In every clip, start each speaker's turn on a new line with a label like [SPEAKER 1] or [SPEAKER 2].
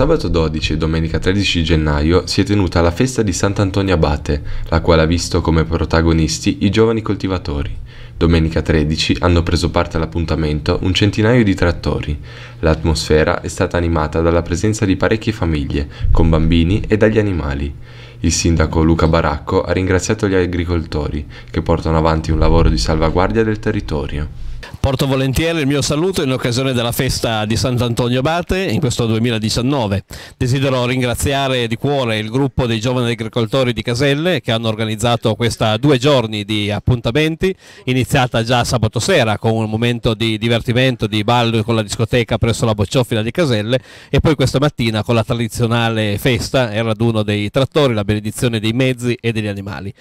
[SPEAKER 1] Sabato 12 e domenica 13 gennaio si è tenuta la festa di Sant'Antonio Abate, la quale ha visto come protagonisti i giovani coltivatori. Domenica 13 hanno preso parte all'appuntamento un centinaio di trattori. L'atmosfera è stata animata dalla presenza di parecchie famiglie, con bambini e dagli animali. Il sindaco Luca Baracco ha ringraziato gli agricoltori che portano avanti un lavoro di salvaguardia del
[SPEAKER 2] territorio. Porto volentieri il mio saluto in occasione della festa di Sant'Antonio Abate in questo 2019. Desidero ringraziare di cuore il gruppo dei giovani agricoltori di Caselle che hanno organizzato questa due giorni di appuntamenti, iniziata già sabato sera con un momento di divertimento, di ballo con la discoteca presso la bocciofila di Caselle e poi questa mattina con la tradizionale festa e il raduno dei trattori, la benedizione dei mezzi e degli animali.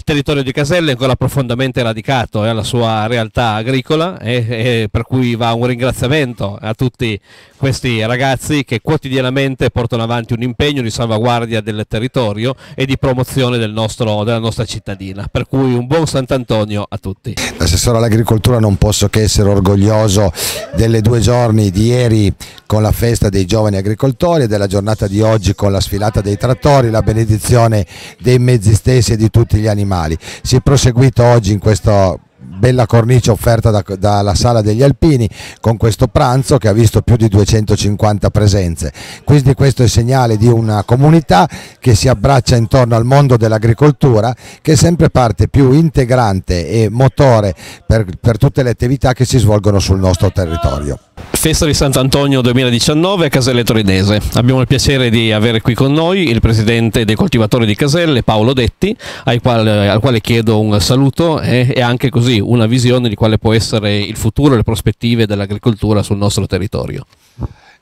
[SPEAKER 2] Il territorio di Caselle è ancora profondamente radicato alla sua realtà agricola e, e per cui va un ringraziamento a tutti questi ragazzi che quotidianamente portano avanti un impegno di salvaguardia del territorio e di promozione del nostro, della nostra cittadina. Per cui un buon Sant'Antonio a tutti. Assessore
[SPEAKER 1] all'agricoltura non posso che essere orgoglioso delle due giorni di ieri con la festa dei giovani agricoltori e della giornata di oggi con la sfilata dei trattori, la benedizione dei mezzi stessi e di tutti gli animali. Si è proseguito oggi in questo bella cornice offerta da, dalla Sala degli Alpini con questo pranzo che ha visto più di 250 presenze. Quindi questo è il segnale di una comunità che si abbraccia intorno al mondo dell'agricoltura che è sempre parte più integrante e motore per, per tutte le attività che si svolgono sul nostro territorio.
[SPEAKER 2] Festa di Sant'Antonio 2019 a Caselle Torinese. Abbiamo il piacere di avere qui con noi il presidente dei coltivatori di Caselle, Paolo Detti, al quale, al quale chiedo un saluto e, e, anche così una visione di quale può essere il futuro e le prospettive dell'agricoltura sul nostro territorio.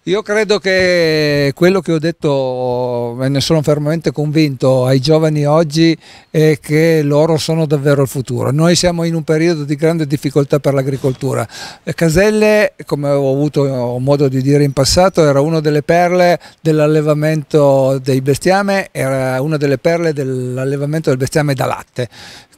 [SPEAKER 3] Io credo che quello che ho detto, me ne sono fermamente convinto, ai giovani oggi è che loro sono davvero il futuro. Noi siamo in un periodo di grande difficoltà per l'agricoltura. Caselle, come ho avuto modo di dire in passato, era una delle perle dell'allevamento dei bestiame, era una delle perle dell'allevamento del bestiame da latte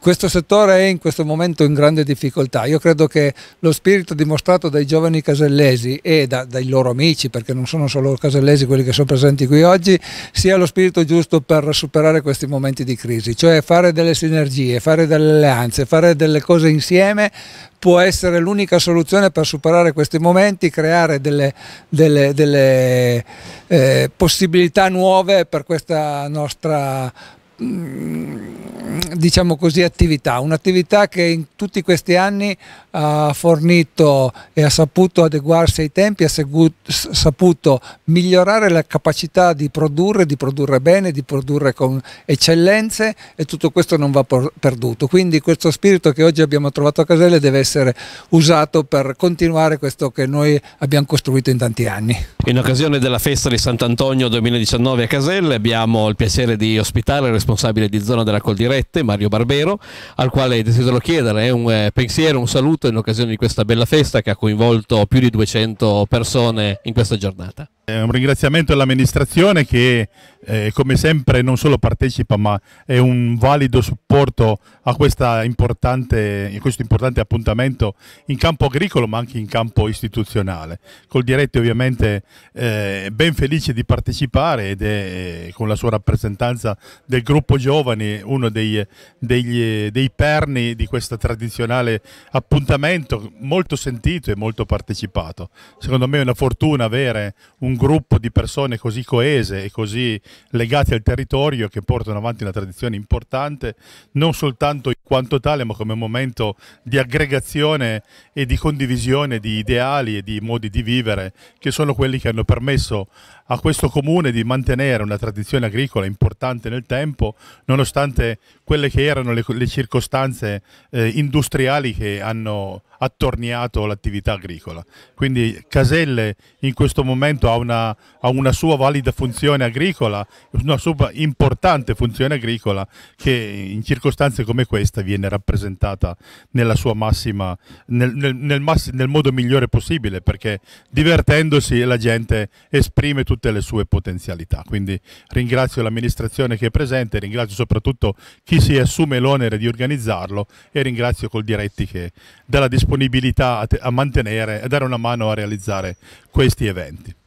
[SPEAKER 3] questo settore è in questo momento in grande difficoltà. Io credo che lo spirito dimostrato dai giovani casellesi e da, dai loro amici, perché non sono solo casellesi quelli che sono presenti qui oggi, sia lo spirito giusto per superare questi momenti di crisi, cioè fare delle sinergie, fare delle alleanze, fare delle cose insieme può essere l'unica soluzione per superare questi momenti, creare delle, delle, delle eh, possibilità nuove per questa nostra Mm, diciamo così, attività, un'attività che in tutti questi anni ha fornito e ha saputo adeguarsi ai tempi, ha saputo migliorare la capacità di produrre, di produrre bene, di produrre con eccellenze e tutto questo non va perduto. Quindi questo spirito che oggi abbiamo trovato a Caselle deve essere usato per continuare questo che noi abbiamo costruito in tanti anni.
[SPEAKER 2] In occasione della festa di Sant'Antonio 2019 a Caselle abbiamo il piacere di ospitare il responsabile responsabile di zona della Col Dirette, Mario Barbero, al quale desidero chiedere eh, un eh, pensiero, un saluto
[SPEAKER 4] in occasione di questa bella festa che ha coinvolto più di 200 persone in questa giornata. Eh, un ringraziamento all'amministrazione che eh, come sempre non solo partecipa ma è un valido supporto a, importante, a questo importante appuntamento in campo agricolo ma anche in campo istituzionale. Col diretto ovviamente eh, ben felice di partecipare ed è eh, con la sua rappresentanza del gruppo giovani uno dei, degli, dei perni di questo tradizionale appuntamento molto sentito e molto partecipato. Secondo me è una fortuna avere un gruppo di persone così coese e così legate al territorio che portano avanti una tradizione importante, non soltanto in quanto tale, ma come momento di aggregazione e di condivisione di ideali e di modi di vivere, che sono quelli che hanno permesso a questo comune di mantenere una tradizione agricola importante nel tempo, nonostante quelle che erano le, le circostanze eh, industriali che hanno attorniato l'attività agricola. Quindi Caselle in questo momento ha una, ha una, sua valida funzione agricola, una sua importante funzione agricola che in circostanze come questa viene rappresentata nella sua massima, nel, nel, nel, massi, nel modo migliore possibile, perché divertendosi la gente esprime tutto tutte le sue potenzialità. Quindi ringrazio l'amministrazione che è presente, ringrazio soprattutto chi si assume l'onere di organizzarlo e ringrazio Coldiretti che dà la disponibilità a, a mantenere e dare una mano a realizzare questi eventi.